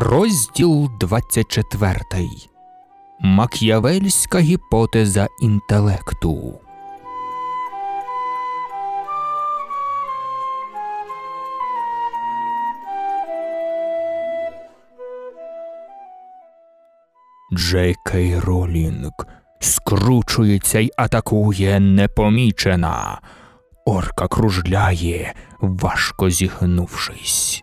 Розділ 24. Мак'явельська гіпотеза інтелекту. Джейкей Ролінг скручується й атакує непомічена. Орка кружляє, важко зігнувшись.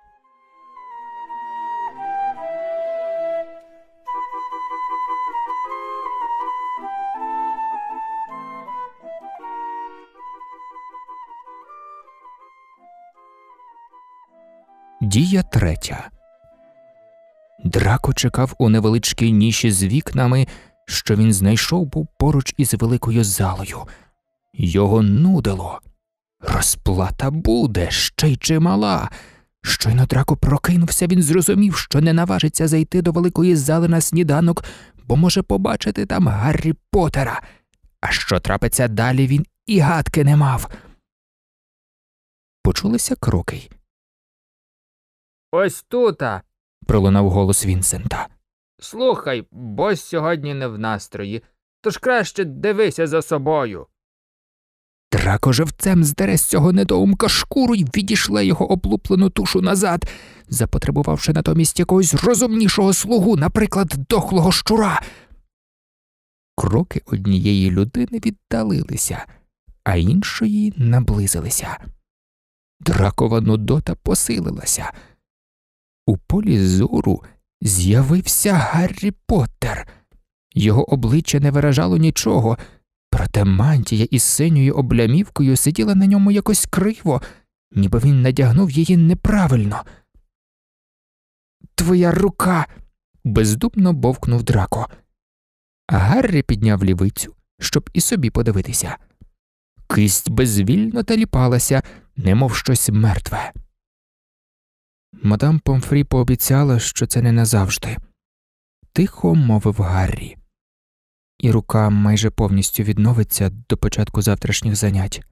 Дія третя. Драко чекав у невеличкій ніші з вікнами, що він знайшов був поруч із великою залою. Його нудило. Розплата буде ще й чимала. Щойно драко прокинувся, він зрозумів, що не наважиться зайти до великої зали на сніданок, бо може побачити там Гаррі Поттера. А що трапиться далі, він і гадки не мав. Почулися кроки. Ось тута. пролунав голос Вінсента. Слухай, бо сьогодні не в настрої, тож краще дивися за собою. Драко живцем здере з цього недоумка шкуру й відійшла його облуплену тушу назад, запотребувавши натомість якогось розумнішого слугу, наприклад, дохлого щура. Кроки однієї людини віддалилися, а іншої наблизилися. Дракова нудота посилилася. У полі зору з'явився Гаррі Поттер. Його обличчя не виражало нічого, проте мантія із синьою облямівкою сиділа на ньому якось криво, ніби він надягнув її неправильно. Твоя рука. бездумно бовкнув драко. Гаррі підняв лівицю, щоб і собі подивитися. Кисть безвільно таліпалася, немов щось мертве. Мадам Помфрі пообіцяла, що це не назавжди, тихо мовив Гаррі, і рука майже повністю відновиться до початку завтрашніх занять.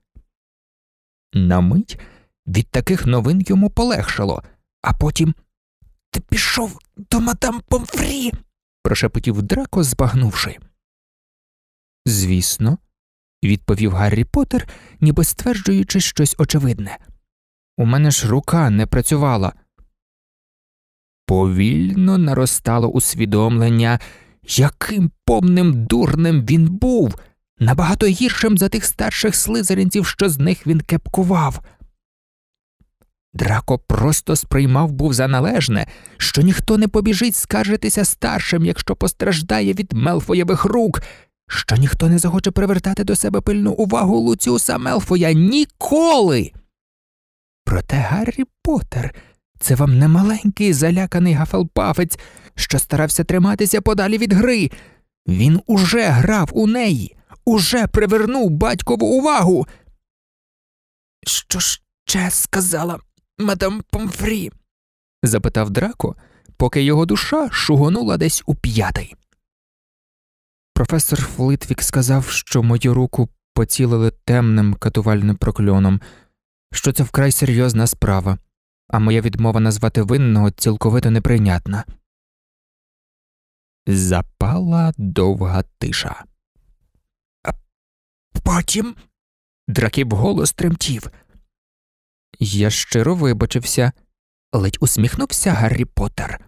На мить від таких новин йому полегшало, а потім ти пішов до мадам Помфрі. прошепотів драко, збагнувши. Звісно, відповів Гаррі Поттер, ніби стверджуючи щось очевидне. У мене ж рука не працювала повільно наростало усвідомлення, яким повним дурним він був, набагато гіршим за тих старших слизеринців, що з них він кепкував. Драко просто сприймав був за належне, що ніхто не побіжить скаржитися старшим, якщо постраждає від Мелфоєвих рук, що ніхто не захоче привертати до себе пильну увагу Луціуса Мелфоя ніколи. Проте Гаррі Поттер – це вам не маленький заляканий гафалпафець, що старався триматися подалі від гри. Він уже грав у неї, уже привернув батькову увагу. Що ще сказала мадам Помфрі? запитав Драко, поки його душа шугонула десь у п'ятий. Професор Флитвік сказав, що мою руку поцілили темним катувальним прокльоном, що це вкрай серйозна справа а моя відмова назвати винного цілковито неприйнятна. Запала довга тиша. А потім. Дракіб голос тремтів. Я щиро вибачився, ледь усміхнувся Гаррі Поттер.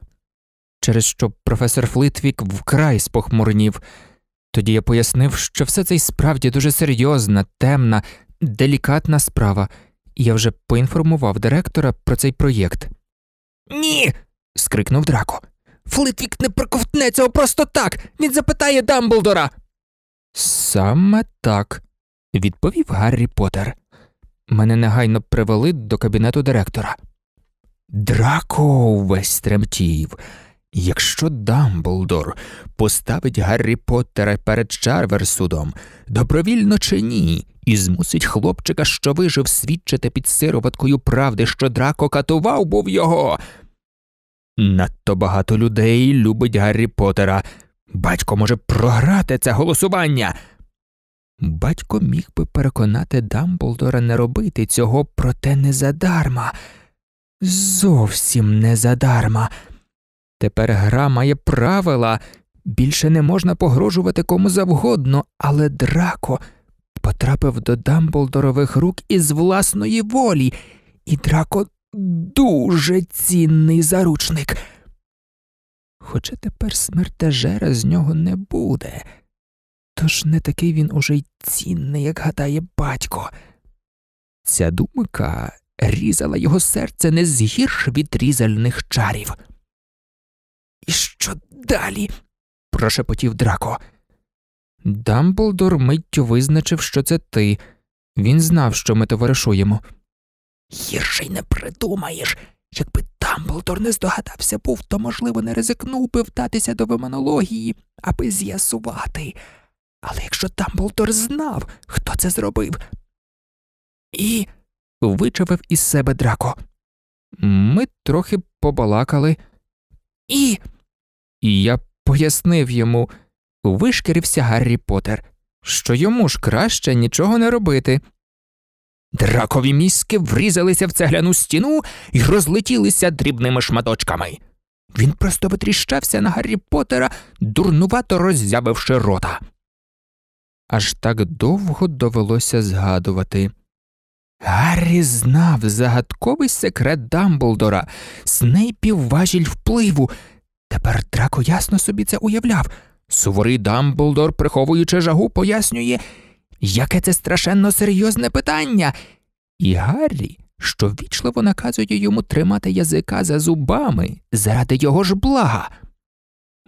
через що професор Флитвік вкрай спохмурнів. Тоді я пояснив, що все це й справді дуже серйозна, темна, делікатна справа. Я вже поінформував директора про цей проєкт. Ні. скрикнув Драко. Флитвік не проковтне цього просто так. Він запитає Дамблдора. Саме так, відповів Гаррі Поттер. Мене негайно привели до кабінету директора. Драко увесь тремтів. Якщо Дамблдор поставить Гаррі Поттера перед Чарверсудом, добровільно чи ні, і змусить хлопчика, що вижив, свідчити під сироваткою правди, що драко катував був його. Надто багато людей любить Гаррі Поттера. Батько може програти це голосування. Батько міг би переконати Дамблдора не робити цього, проте не задарма. Зовсім не задарма. Тепер гра має правила, більше не можна погрожувати кому завгодно, але драко потрапив до Дамблдорових рук із власної волі, і драко дуже цінний заручник. Хоча тепер смертежера з нього не буде, тож не такий він уже й цінний, як гадає батько. Ця думка різала його серце не згірш від різальних чарів. І що далі? прошепотів драко. Дамблдор миттю визначив, що це ти. Він знав, що ми товаришуємо. Гірше й не придумаєш. Якби Дамблдор не здогадався був, то, можливо, не ризикнув би вдатися до вимонології, аби з'ясувати. Але якщо Дамблдор знав, хто це зробив. І вичавив із себе драко. Ми трохи побалакали. І. І я пояснив йому вишкірився Гаррі Поттер, що йому ж краще нічого не робити. Дракові мізки врізалися в цегляну стіну і розлетілися дрібними шматочками. Він просто витріщався на Гаррі Поттера, дурнувато роззябивши рота. Аж так довго довелося згадувати. Гаррі знав загадковий секрет Дамблдора, Снейпів важіль впливу. Тепер драко ясно собі це уявляв. Суворий Дамблдор, приховуючи жагу, пояснює, яке це страшенно серйозне питання. І Гаррі, що вічливо наказує йому тримати язика за зубами заради його ж блага.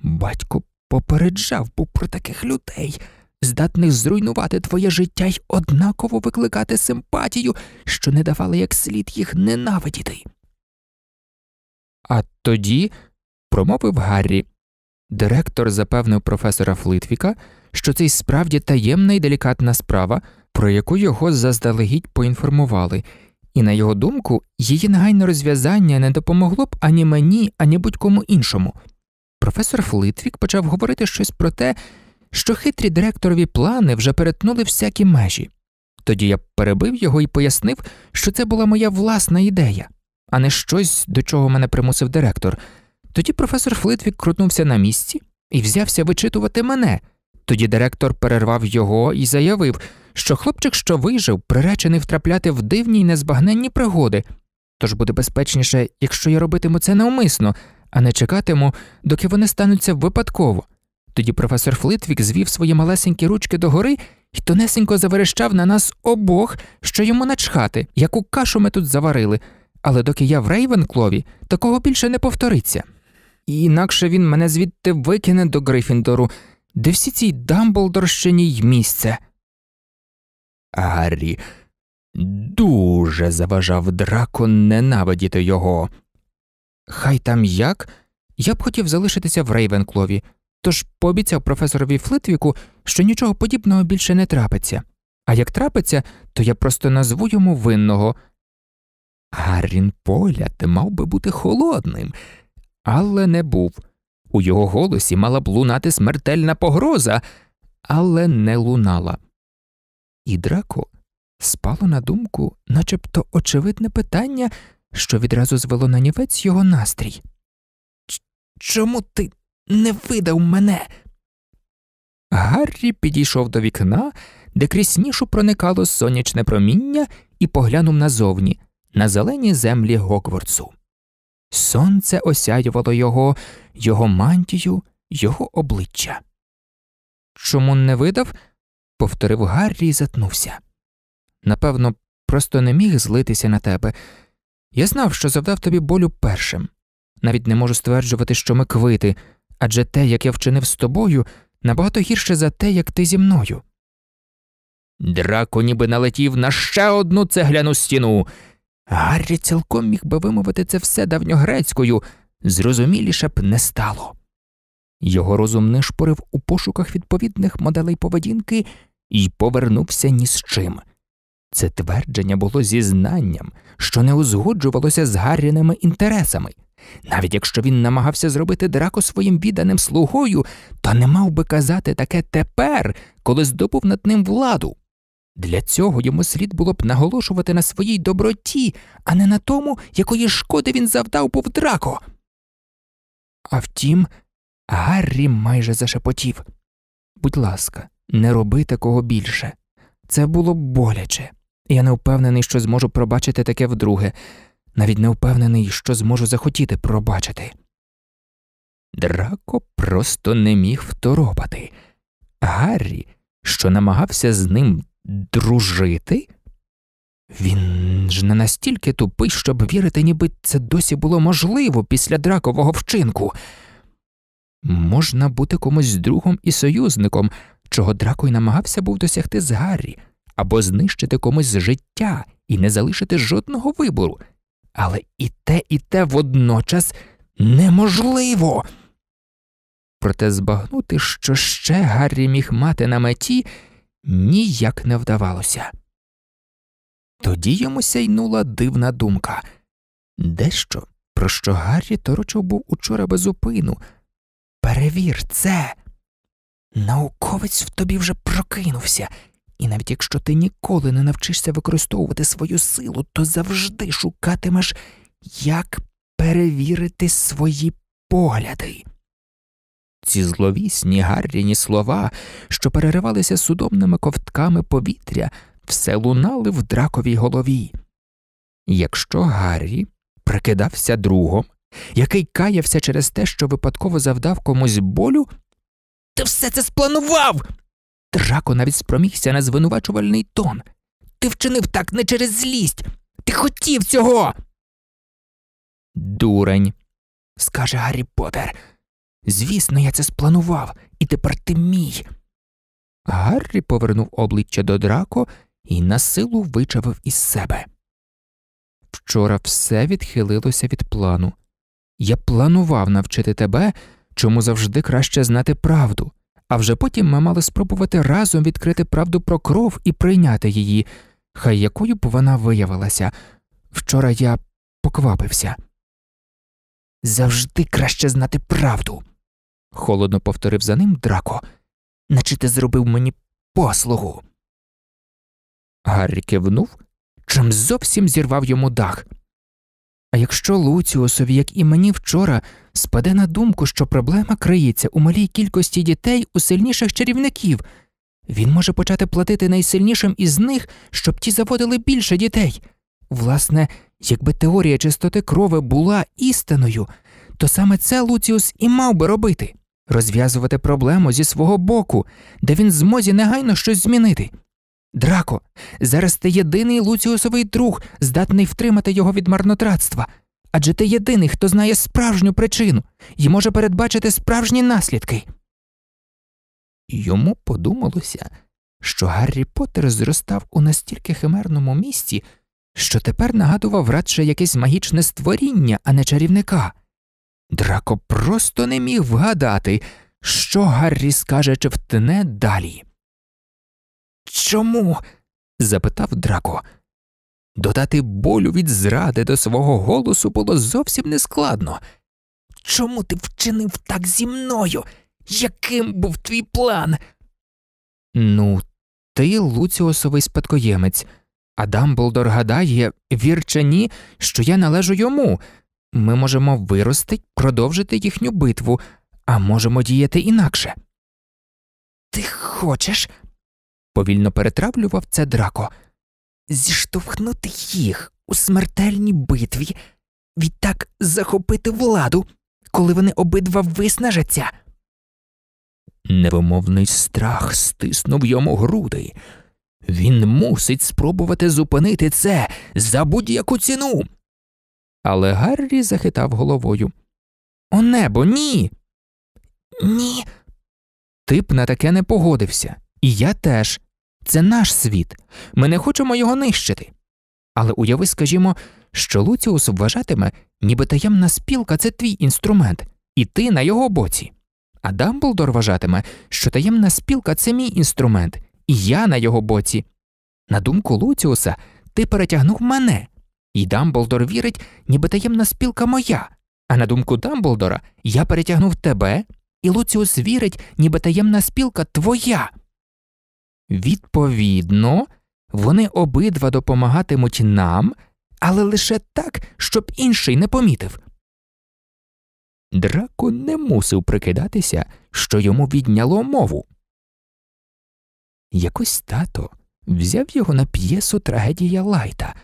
Батько попереджав був про таких людей, здатних зруйнувати твоє життя й однаково викликати симпатію, що не давали як слід їх ненавидіти. А тоді промовив Гаррі. Директор запевнив професора Флитвіка, що це й справді таємна і делікатна справа, про яку його заздалегідь поінформували, і, на його думку, її негайне розв'язання не допомогло б ані мені, ані будь-кому іншому. Професор Флитвік почав говорити щось про те, що хитрі директорові плани вже перетнули всякі межі. Тоді я перебив його і пояснив, що це була моя власна ідея, а не щось, до чого мене примусив директор. Тоді професор Флитвік крутнувся на місці і взявся вичитувати мене. Тоді директор перервав його і заявив, що хлопчик, що вижив, приречений втрапляти в дивні й незбагненні пригоди, тож буде безпечніше, якщо я робитиму це навмисно, а не чекатиму, доки вони стануться випадково. Тоді професор Флитвік звів свої малесенькі ручки догори і тонесенько заверещав на нас обох, що йому начхати, яку кашу ми тут заварили. Але доки я в Рейвенклові, такого більше не повториться і інакше він мене звідти викине до Грифіндору, де всі цій Дамблдорщині й місце. Гаррі дуже заважав драко ненавидіти його. Хай там як. Я б хотів залишитися в Рейвенклові, тож пообіцяв професорові Флитвіку, що нічого подібного більше не трапиться, а як трапиться, то я просто назву йому винного. Гаррін ти мав би бути холодним, але не був. У його голосі мала б лунати смертельна погроза, але не лунала. І Драко спало на думку начебто очевидне питання, що відразу звело на нівець його настрій. Чому ти не видав мене? Гаррі підійшов до вікна, де крізь нішу проникало сонячне проміння, і поглянув назовні, на зелені землі Гокворцу. Сонце осяювало його, його мантію, його обличчя. Чому не видав? повторив Гаррі і затнувся. Напевно, просто не міг злитися на тебе. Я знав, що завдав тобі болю першим. Навіть не можу стверджувати, що ми квити, адже те, як я вчинив з тобою, набагато гірше за те, як ти зі мною. Драко ніби налетів на ще одну цегляну стіну. Гаррі цілком міг би вимовити це все давньогрецькою, зрозуміліше б не стало. Його розум не шпорив у пошуках відповідних моделей поведінки і повернувся ні з чим. Це твердження було зізнанням, що не узгоджувалося з Гарріними інтересами. Навіть якщо він намагався зробити драко своїм відданим слугою, то не мав би казати таке тепер, коли здобув над ним владу. Для цього йому слід було б наголошувати на своїй доброті, а не на тому, якої шкоди він завдав був драко. А втім, Гаррі майже зашепотів Будь ласка, не роби такого більше. Це було б боляче. Я не впевнений, що зможу пробачити таке вдруге, навіть не впевнений, що зможу захотіти пробачити. Драко просто не міг второпати. Гаррі, що намагався з ним дружити? Він ж не настільки тупий, щоб вірити, ніби це досі було можливо після дракового вчинку. Можна бути комусь другом і союзником, чого драко й намагався був досягти з Гаррі, або знищити комусь життя і не залишити жодного вибору. Але і те, і те водночас неможливо. Проте збагнути, що ще Гаррі міг мати на меті ніяк не вдавалося. Тоді йому сяйнула дивна думка дещо, про що Гаррі торочив був учора без упину. Перевір це. Науковець в тобі вже прокинувся, і навіть якщо ти ніколи не навчишся використовувати свою силу, то завжди шукатимеш, як перевірити свої погляди ці зловісні гарріні слова, що переривалися судомними ковтками повітря, все лунали в драковій голові. Якщо Гаррі прикидався другом, який каявся через те, що випадково завдав комусь болю, ти все це спланував. Драко навіть спромігся на звинувачувальний тон. Ти вчинив так не через злість. Ти хотів цього. Дурень, скаже Гаррі Поттер. Звісно, я це спланував, і тепер ти мій. Гаррі повернув обличчя до драко і насилу вичавив із себе. Вчора все відхилилося від плану. Я планував навчити тебе, чому завжди краще знати правду, а вже потім ми мали спробувати разом відкрити правду про кров і прийняти її, хай якою б вона виявилася. Вчора я поквапився. Завжди краще знати правду холодно повторив за ним Драко, наче ти зробив мені послугу. Гаррі кивнув, чим зовсім зірвав йому дах. А якщо Луціусові, як і мені вчора, спаде на думку, що проблема криється у малій кількості дітей у сильніших чарівників, він може почати платити найсильнішим із них, щоб ті заводили більше дітей. Власне, якби теорія чистоти крови була істиною, то саме це Луціус і мав би робити розв'язувати проблему зі свого боку, де він змозі негайно щось змінити. Драко, зараз ти єдиний луціусовий друг, здатний втримати його від марнотратства, адже ти єдиний, хто знає справжню причину і може передбачити справжні наслідки. Йому подумалося, що Гаррі Поттер зростав у настільки химерному місці, що тепер нагадував радше якесь магічне створіння, а не чарівника. Драко просто не міг вгадати, що Гаррі скаже чи втне далі. Чому? запитав Драко. Додати болю від зради до свого голосу було зовсім нескладно. Чому ти вчинив так зі мною? Яким був твій план? Ну, ти Луціосовий спадкоємець, а Дамблдор гадає, вір чи ні, що я належу йому, ми можемо вирости, продовжити їхню битву, а можемо діяти інакше. Ти хочеш? повільно перетравлював це драко. Зіштовхнути їх у смертельній битві, відтак захопити владу, коли вони обидва виснажаться. Невимовний страх стиснув йому груди. Він мусить спробувати зупинити це за будь-яку ціну але Гаррі захитав головою. О небо, ні. Ні. Тип на таке не погодився, і я теж. Це наш світ. Ми не хочемо його нищити. Але уяви, скажімо, що Луціус вважатиме, ніби таємна спілка це твій інструмент, і ти на його боці. А Дамблдор вважатиме, що таємна спілка це мій інструмент, і я на його боці. На думку Луціуса, ти перетягнув мене, і Дамблдор вірить, ніби таємна спілка моя. А на думку Дамблдора, я перетягнув тебе, і Луціус вірить, ніби таємна спілка твоя. Відповідно, вони обидва допомагатимуть нам, але лише так, щоб інший не помітив. Драко не мусив прикидатися, що йому відняло мову. Якось тато взяв його на п'єсу трагедія Лайта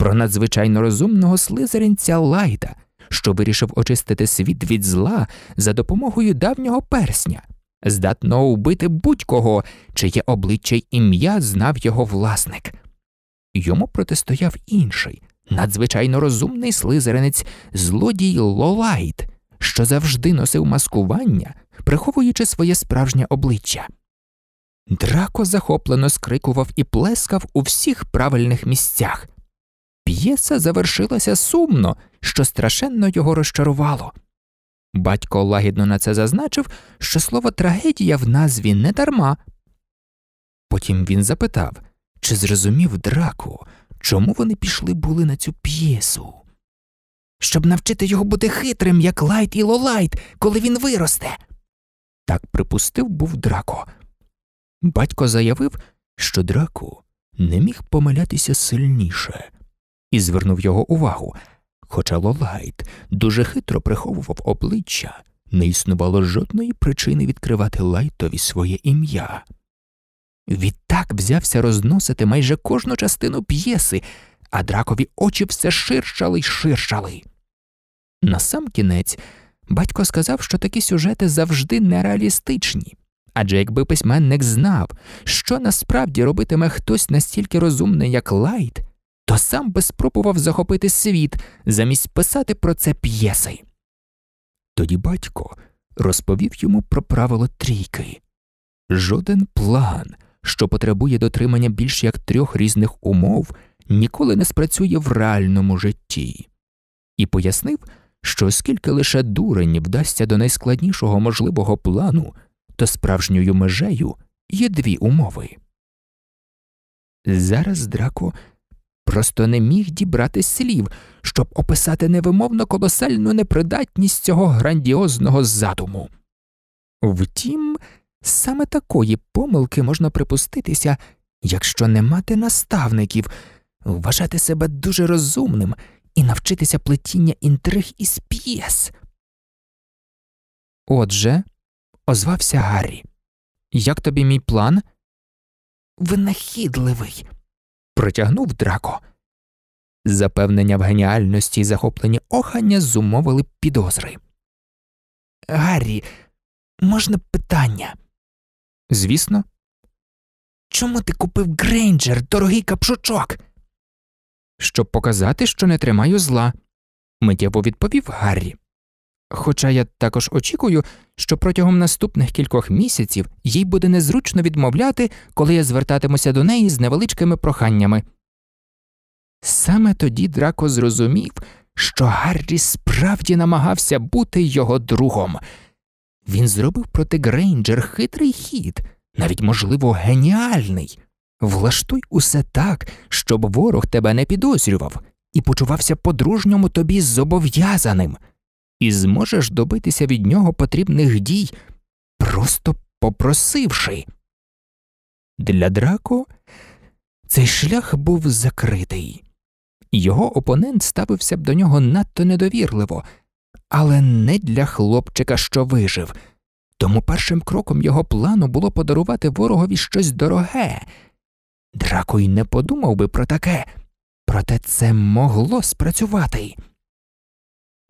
про надзвичайно розумного слизеринця Лайда, що вирішив очистити світ від зла за допомогою давнього персня, здатного вбити будь-кого, чиє обличчя й ім'я знав його власник. Йому протистояв інший, надзвичайно розумний слизеринець злодій Лолайд, що завжди носив маскування, приховуючи своє справжнє обличчя. Драко захоплено скрикував і плескав у всіх правильних місцях, П'єса завершилася сумно, що страшенно його розчарувало. Батько лагідно на це зазначив, що слово трагедія в назві не дарма. Потім він запитав, чи зрозумів драку, чому вони пішли були на цю п'єсу. Щоб навчити його бути хитрим, як лайт і лолайт, коли він виросте. Так припустив був драко. Батько заявив, що драко не міг помилятися сильніше і звернув його увагу. Хоча Лолайт дуже хитро приховував обличчя, не існувало жодної причини відкривати Лайтові своє ім'я. Відтак взявся розносити майже кожну частину п'єси, а дракові очі все ширшали й ширшали. На сам кінець батько сказав, що такі сюжети завжди нереалістичні, адже якби письменник знав, що насправді робитиме хтось настільки розумний, як Лайт, то сам би спробував захопити світ замість писати про це п'єси. Тоді батько розповів йому про правило трійки жоден план, що потребує дотримання більш як трьох різних умов, ніколи не спрацює в реальному житті, і пояснив, що оскільки лише дурень вдасться до найскладнішого можливого плану, то справжньою межею є дві умови. Зараз Драко просто не міг дібрати слів, щоб описати невимовно колосальну непридатність цього грандіозного задуму. Втім, саме такої помилки можна припуститися, якщо не мати наставників, вважати себе дуже розумним і навчитися плетіння інтриг із п'єс. Отже, озвався Гаррі. Як тобі мій план? Винахідливий притягнув драко. Запевнення в геніальності і захоплені охання зумовили підозри. Гаррі, можна питання? Звісно, чому ти купив Грейнджер, дорогий капшучок? Щоб показати, що не тримаю зла, миттєво відповів Гаррі. Хоча я також очікую, що протягом наступних кількох місяців їй буде незручно відмовляти, коли я звертатимуся до неї з невеличкими проханнями. Саме тоді Драко зрозумів, що Гаррі справді намагався бути його другом. Він зробив проти Грейнджер хитрий хід, навіть, можливо, геніальний. Влаштуй усе так, щоб ворог тебе не підозрював і почувався по дружньому тобі зобов'язаним і зможеш добитися від нього потрібних дій, просто попросивши. Для Драко цей шлях був закритий, його опонент ставився б до нього надто недовірливо, але не для хлопчика, що вижив. Тому першим кроком його плану було подарувати ворогові щось дороге. Драко й не подумав би про таке, проте це могло спрацювати.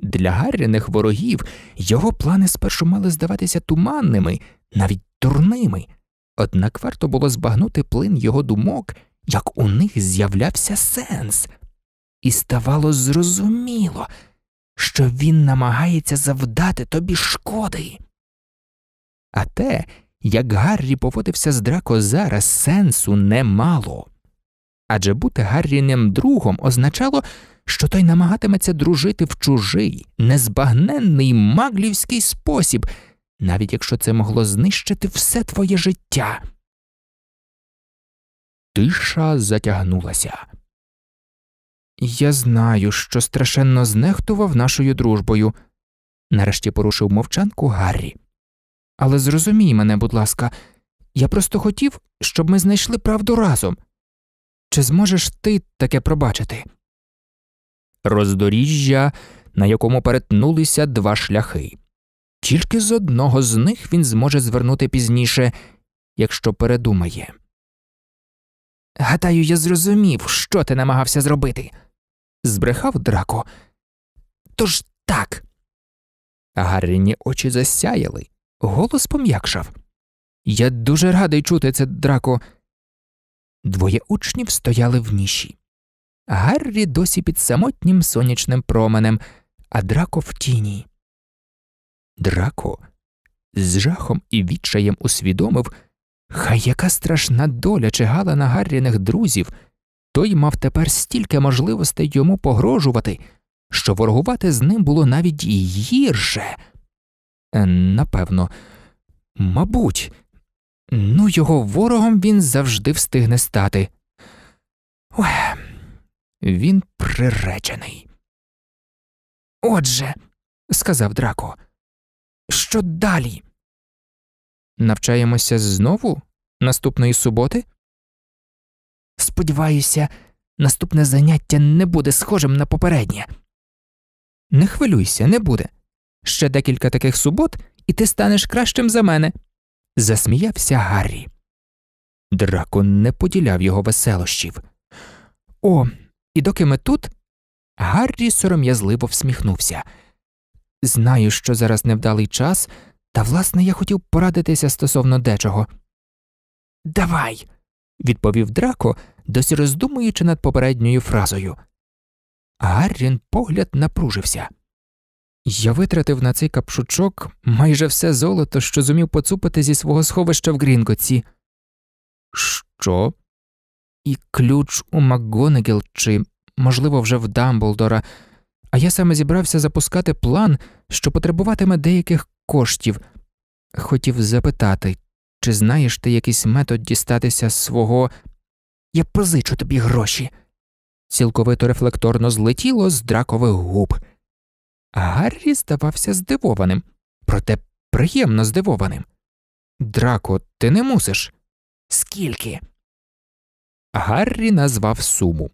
Для Гарріних ворогів його плани спершу мали здаватися туманними, навіть дурними, однак варто було збагнути плин його думок, як у них з'являвся сенс, і ставало зрозуміло, що він намагається завдати тобі шкоди. А те, як Гаррі поводився з драко зараз, сенсу не мало. Адже бути Гарріним другом означало, що той намагатиметься дружити в чужий, незбагненний маглівський спосіб, навіть якщо це могло знищити все твоє життя. Тиша затягнулася. Я знаю, що страшенно знехтував нашою дружбою, нарешті порушив мовчанку Гаррі. Але зрозумій мене, будь ласка, я просто хотів, щоб ми знайшли правду разом. Чи зможеш ти таке пробачити? роздоріжжя, на якому перетнулися два шляхи. Тільки з одного з них він зможе звернути пізніше, якщо передумає. Гадаю, я зрозумів, що ти намагався зробити. Збрехав драко. Тож так. Гарріні очі засяяли, голос пом'якшав. Я дуже радий чути це, драко. Двоє учнів стояли в ніші. Гаррі досі під самотнім сонячним променем, а драко в тіні. Драко з жахом і відчаєм усвідомив, хай яка страшна доля чигала на Гарріних друзів, той мав тепер стільки можливостей йому погрожувати, що ворогувати з ним було навіть гірше. Е, напевно, мабуть, ну його ворогом він завжди встигне стати. Ой він приречений. Отже, сказав Драко, що далі? Навчаємося знову наступної суботи? Сподіваюся, наступне заняття не буде схожим на попереднє. Не хвилюйся, не буде. Ще декілька таких субот, і ти станеш кращим за мене. засміявся Гаррі. Дракон не поділяв його веселощів. О, і доки ми тут, Гаррі сором'язливо всміхнувся. Знаю, що зараз невдалий час, та власне я хотів порадитися стосовно дечого. Давай, відповів Драко, досі роздумуючи над попередньою фразою. Гаррін погляд напружився. Я витратив на цей капшучок майже все золото, що зумів поцупити зі свого сховища в Грінгоці. Що? і ключ у МакГонегіл чи, можливо, вже в Дамблдора, а я саме зібрався запускати план, що потребуватиме деяких коштів. Хотів запитати, чи знаєш ти якийсь метод дістатися свого Я позичу тобі гроші. Цілковито рефлекторно злетіло з дракових губ. Гаррі здавався здивованим, проте приємно здивованим. Драко, ти не мусиш. Скільки? Гаррі назвав суму,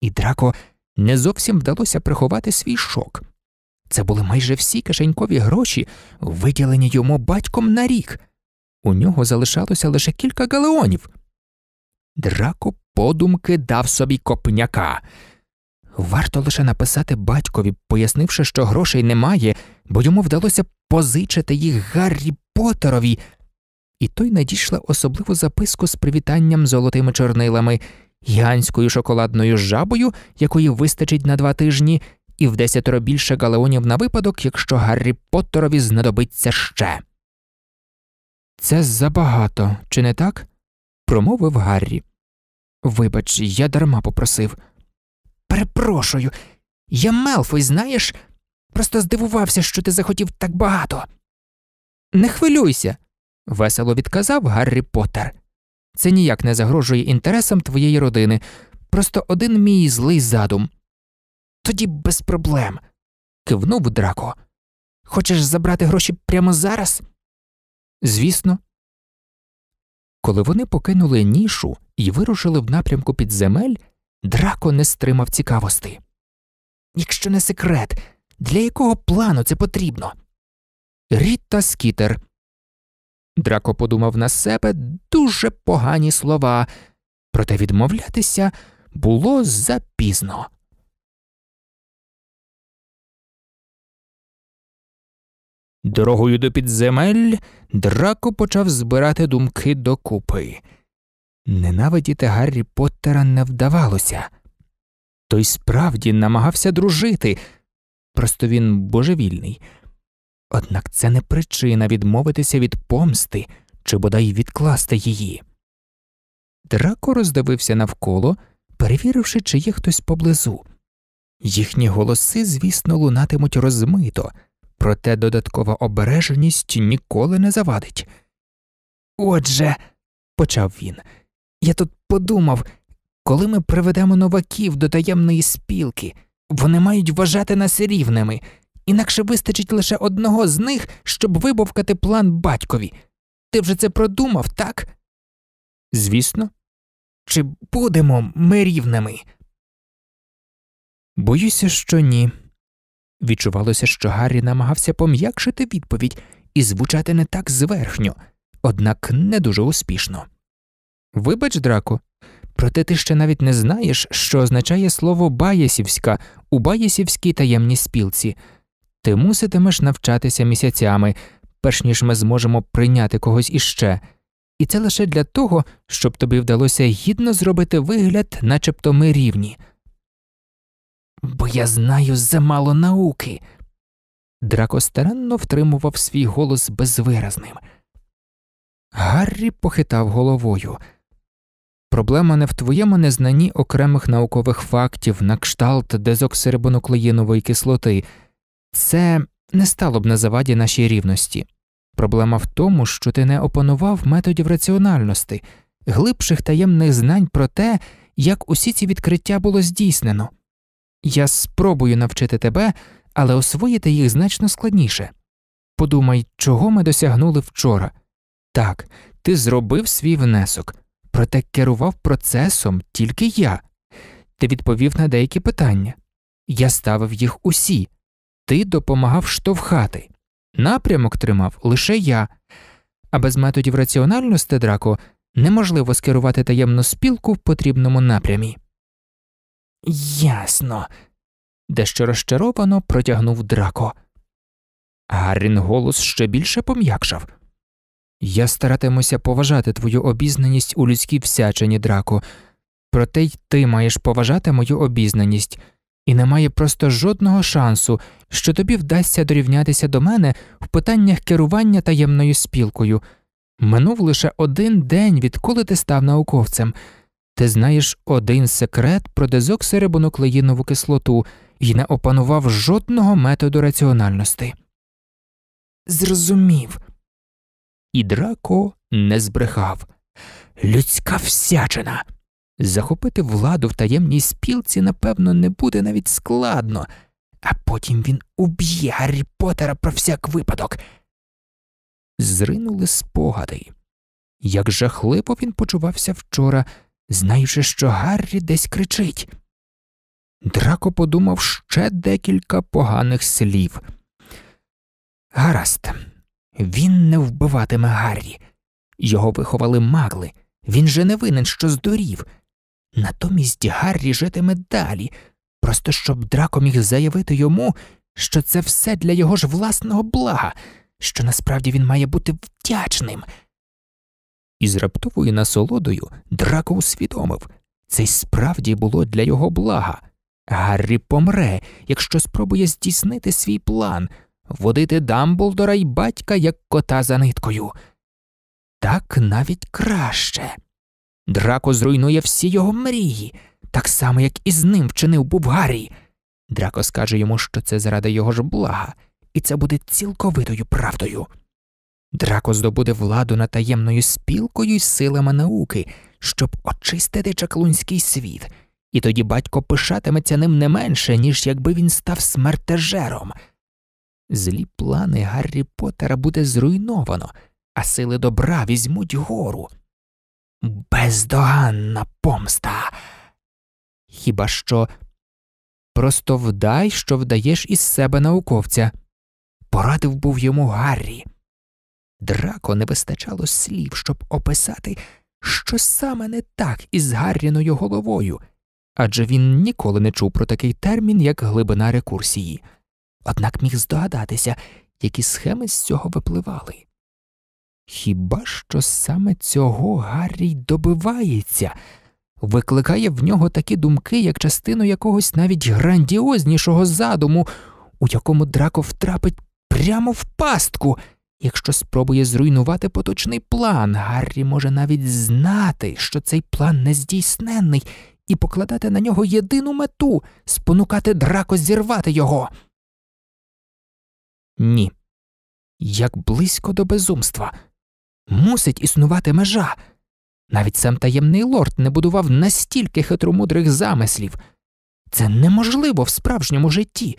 і драко не зовсім вдалося приховати свій шок. Це були майже всі кишенькові гроші, виділені йому батьком на рік. У нього залишалося лише кілька галеонів. Драко подумки дав собі копняка. Варто лише написати батькові, пояснивши, що грошей немає, бо йому вдалося позичити їх Гаррі Поттерові – і той надійшла особливу записку з привітанням золотими чорнилами, гігантською шоколадною жабою, якої вистачить на два тижні, і в десятеро більше галеонів на випадок, якщо Гаррі Поттерові знадобиться ще. Це забагато, чи не так? промовив Гаррі. Вибач, я дарма попросив. Перепрошую, я Мелфой, знаєш, просто здивувався, що ти захотів так багато. Не хвилюйся, весело відказав Гаррі Поттер. Це ніяк не загрожує інтересам твоєї родини, просто один мій злий задум. Тоді без проблем. кивнув Драко. Хочеш забрати гроші прямо зараз? Звісно. Коли вони покинули нішу і вирушили в напрямку підземель, Драко не стримав цікавості. Якщо не секрет, для якого плану це потрібно? Рітта Скітер Драко подумав на себе дуже погані слова, проте відмовлятися було запізно. Дорогою до підземель драко почав збирати думки докупи. Ненавидіти Гаррі Поттера не вдавалося. Той справді намагався дружити, просто він божевільний. Однак це не причина відмовитися від помсти чи бодай відкласти її. Драко роздивився навколо, перевіривши, чи є хтось поблизу. Їхні голоси, звісно, лунатимуть розмито, проте додаткова обережність ніколи не завадить. Отже, почав він, я тут подумав, коли ми приведемо новаків до таємної спілки, вони мають вважати нас рівними інакше вистачить лише одного з них, щоб вибовкати план батькові. Ти вже це продумав, так? Звісно. Чи будемо ми рівними? Боюся, що ні. Відчувалося, що Гаррі намагався пом'якшити відповідь і звучати не так зверхньо, однак не дуже успішно. Вибач, драко, проте ти ще навіть не знаєш, що означає слово баєсівська у баєсівській таємній спілці. Ти муситимеш навчатися місяцями, перш ніж ми зможемо прийняти когось іще, і це лише для того, щоб тобі вдалося гідно зробити вигляд, начебто ми рівні. Бо я знаю замало науки. Драко старанно втримував свій голос безвиразним. Гаррі похитав головою. Проблема не в твоєму незнанні окремих наукових фактів на кшталт дезоксирибонуклеїнової кислоти. Це не стало б на заваді нашій рівності. Проблема в тому, що ти не опанував методів раціональності, глибших таємних знань про те, як усі ці відкриття було здійснено. Я спробую навчити тебе, але освоїти їх значно складніше. Подумай, чого ми досягнули вчора. Так, ти зробив свій внесок, проте керував процесом тільки я. Ти відповів на деякі питання. Я ставив їх усі ти допомагав штовхати. Напрямок тримав лише я. А без методів раціональності, Драко, неможливо скерувати таємну спілку в потрібному напрямі. Ясно. дещо розчаровано протягнув драко. Гаррін голос ще більше пом'якшав. Я старатимуся поважати твою обізнаність у людській всячині, драко, проте й ти маєш поважати мою обізнаність і немає просто жодного шансу, що тобі вдасться дорівнятися до мене в питаннях керування таємною спілкою. Минув лише один день, відколи ти став науковцем. Ти знаєш один секрет про дезоксирибонуклеїнову кислоту і не опанував жодного методу раціональності. Зрозумів. І Драко не збрехав. Людська всячина. Захопити владу в таємній спілці, напевно, не буде навіть складно, а потім він уб'є Гаррі Поттера про всяк випадок. Зринули спогади. Як жахливо він почувався вчора, знаючи, що Гаррі десь кричить. Драко подумав ще декілька поганих слів. Гаразд, він не вбиватиме Гаррі. Його виховали магли. Він же не винен, що здурів. Натомість Гаррі житиме далі, просто щоб драко міг заявити йому, що це все для його ж власного блага, що насправді він має бути вдячним. І з раптовою насолодою драко усвідомив це й справді було для його блага. Гаррі помре, якщо спробує здійснити свій план, водити Дамблдора й батька як кота за ниткою. Так навіть краще. Драко зруйнує всі його мрії, так само, як і з ним вчинив Був Гаррі. Драко скаже йому, що це заради його ж блага, і це буде цілковитою правдою. Драко здобуде владу над таємною спілкою й силами науки, щоб очистити чаклунський світ, і тоді батько пишатиметься ним не менше, ніж якби він став смертежером. Злі плани Гаррі Поттера буде зруйновано, а сили добра візьмуть гору бездоганна помста. Хіба що просто вдай, що вдаєш із себе науковця. Порадив був йому Гаррі. Драко не вистачало слів, щоб описати, що саме не так із Гарріною головою, адже він ніколи не чув про такий термін, як глибина рекурсії, однак міг здогадатися, які схеми з цього випливали. Хіба що саме цього Гаррій добивається, викликає в нього такі думки, як частину якогось навіть грандіознішого задуму, у якому драко втрапить прямо в пастку. Якщо спробує зруйнувати поточний план, Гаррі може навіть знати, що цей план нездійсненний, і покладати на нього єдину мету спонукати драко зірвати його. Ні. Як близько до безумства. Мусить існувати межа. Навіть сам таємний лорд не будував настільки хитромудрих замислів. Це неможливо в справжньому житті,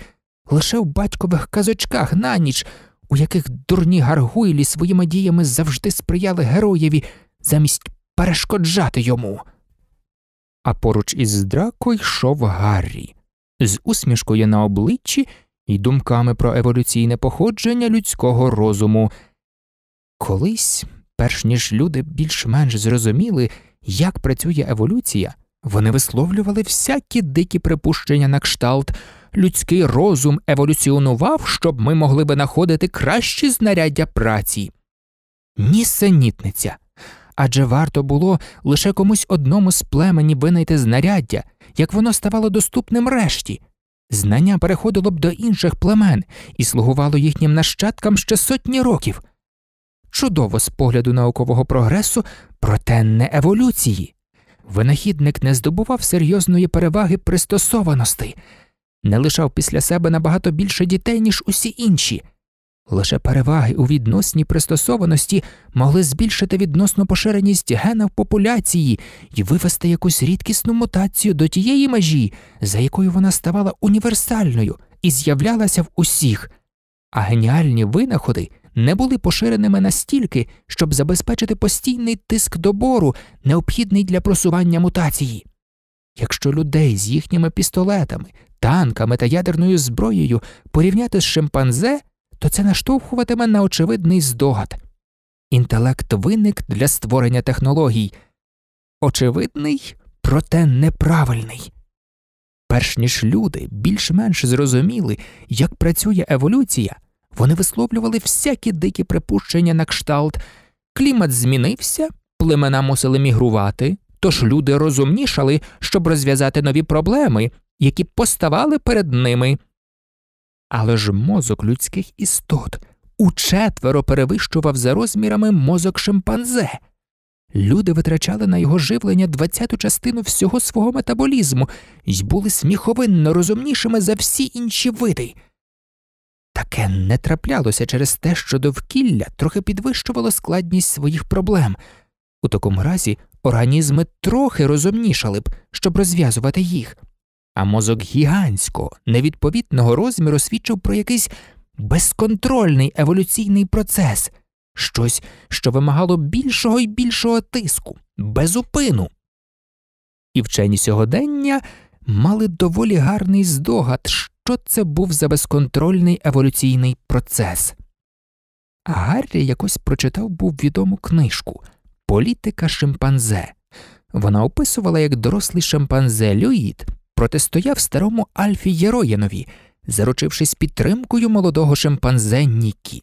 лише в батькових казочках на ніч, у яких дурні гаргуйлі своїми діями завжди сприяли героєві замість перешкоджати йому. А поруч із драко йшов Гаррі, з усмішкою на обличчі і думками про еволюційне походження людського розуму. Колись перш ніж люди більш-менш зрозуміли, як працює еволюція, вони висловлювали всякі дикі припущення на кшталт. Людський розум еволюціонував, щоб ми могли би знаходити кращі знаряддя праці. Нісенітниця. Адже варто було лише комусь одному з племені винайти знаряддя, як воно ставало доступним решті. Знання переходило б до інших племен і слугувало їхнім нащадкам ще сотні років. Чудово з погляду наукового прогресу, проте не еволюції. Винахідник не здобував серйозної переваги пристосованості, не лишав після себе набагато більше дітей, ніж усі інші. Лише переваги у відносній пристосованості могли збільшити відносну поширеність гена в популяції і вивести якусь рідкісну мутацію до тієї межі, за якою вона ставала універсальною і з'являлася в усіх, а геніальні винаходи не були поширеними настільки, щоб забезпечити постійний тиск добору, необхідний для просування мутації. Якщо людей з їхніми пістолетами, танками та ядерною зброєю порівняти з шимпанзе, то це наштовхуватиме на очевидний здогад. Інтелект виник для створення технологій. Очевидний, проте неправильний. Перш ніж люди більш-менш зрозуміли, як працює еволюція. Вони висловлювали всякі дикі припущення на кшталт. Клімат змінився, племена мусили мігрувати, тож люди розумнішали, щоб розв'язати нові проблеми, які поставали перед ними. Але ж мозок людських істот учетверо перевищував за розмірами мозок шимпанзе. Люди витрачали на його живлення двадцяту частину всього свого метаболізму і були сміховинно розумнішими за всі інші види. Таке не траплялося через те, що довкілля трохи підвищувало складність своїх проблем. У такому разі організми трохи розумнішали б, щоб розв'язувати їх, а мозок гігантського, невідповідного розміру свідчив про якийсь безконтрольний еволюційний процес, щось, що вимагало більшого і більшого тиску, безупину. І вчені сьогодення мали доволі гарний здогад, що це був за безконтрольний еволюційний процес. Гаррі якось прочитав був відому книжку Політика шимпанзе. Вона описувала, як дорослий шимпанзе Люїд протистояв старому Альфі Єроєнові, заручившись підтримкою молодого шимпанзе Нікі.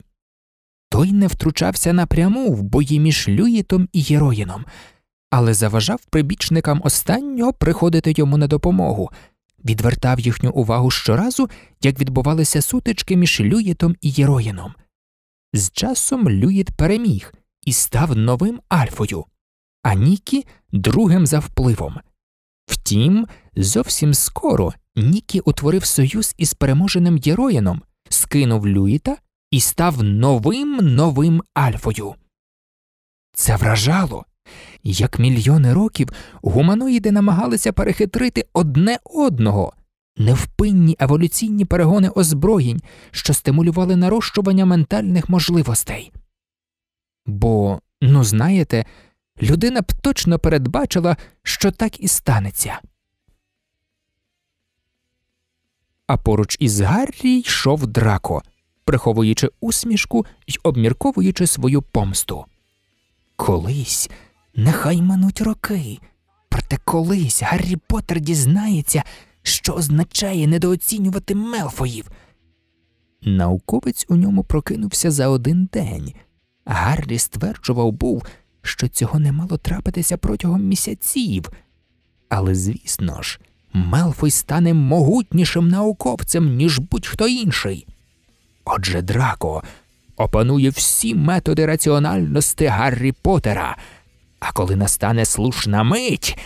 Той не втручався напряму в бої між Люїтом і Єроїном, але заважав прибічникам останнього приходити йому на допомогу відвертав їхню увагу щоразу, як відбувалися сутички між Люїтом і Єроїном. З часом Люїт переміг і став новим альфою, а Нікі другим за впливом. Втім, зовсім скоро Нікі утворив союз із переможеним Єроїном, скинув Люїта і став новим новим альфою. Це вражало. Як мільйони років гуманоїди намагалися перехитрити одне одного, невпинні еволюційні перегони озброєнь, що стимулювали нарощування ментальних можливостей. Бо, ну знаєте, людина б точно передбачила, що так і станеться. А поруч із Гаррі йшов драко, приховуючи усмішку й обмірковуючи свою помсту. Колись Нехай минуть роки. Проте колись Гаррі Поттер дізнається, що означає недооцінювати Мелфоїв. Науковець у ньому прокинувся за один день. Гаррі стверджував був, що цього не мало трапитися протягом місяців. Але, звісно ж, Мелфой стане могутнішим науковцем, ніж будь-хто інший. Отже, Драко опанує всі методи раціональності Гаррі Поттера – а коли настане слушна мить,